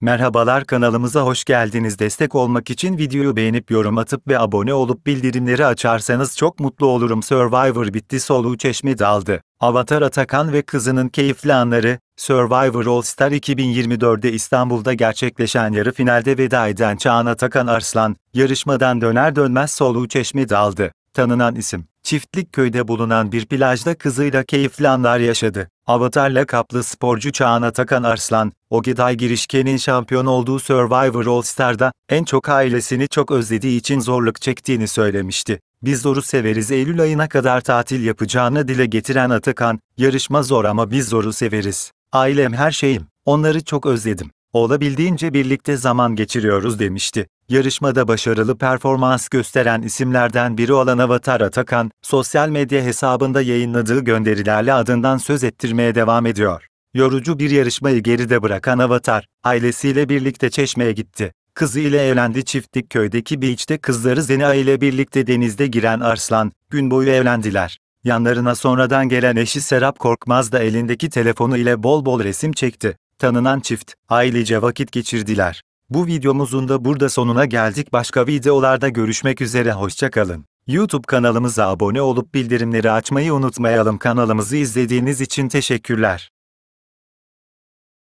Merhabalar kanalımıza hoş geldiniz. Destek olmak için videoyu beğenip yorum atıp ve abone olup bildirimleri açarsanız çok mutlu olurum. Survivor bitti soluğu çeşme daldı. Avatar Atakan ve kızının keyifli anları, Survivor All Star 2024'de İstanbul'da gerçekleşen yarı finalde veda eden Çağan Atakan Arslan, yarışmadan döner dönmez soluğu çeşme daldı. Tanınan isim, çiftlik köyde bulunan bir plajda kızıyla keyifli anlar yaşadı. Avatarla kaplı sporcu Çağan Atakan Arslan, o Ogeday Girişken'in şampiyon olduğu Survivor All Star'da en çok ailesini çok özlediği için zorluk çektiğini söylemişti. Biz zoru severiz Eylül ayına kadar tatil yapacağını dile getiren Atakan, yarışma zor ama biz zoru severiz. Ailem her şeyim, onları çok özledim. Olabildiğince birlikte zaman geçiriyoruz demişti. Yarışmada başarılı performans gösteren isimlerden biri olan Avatar Atakan, sosyal medya hesabında yayınladığı gönderilerle adından söz ettirmeye devam ediyor. Yorucu bir yarışmayı geride bırakan Avatar, ailesiyle birlikte Çeşme'ye gitti. Kızı ile evlendi çiftlik köydeki bir içte kızları Zena ile birlikte denizde giren Arslan, gün boyu evlendiler. Yanlarına sonradan gelen eşi Serap Korkmaz da elindeki telefonu ile bol bol resim çekti tanınan çift ailece vakit geçirdiler. Bu videomuzun da burada sonuna geldik. Başka videolarda görüşmek üzere hoşçakalın. YouTube kanalımıza abone olup bildirimleri açmayı unutmayalım. Kanalımızı izlediğiniz için teşekkürler.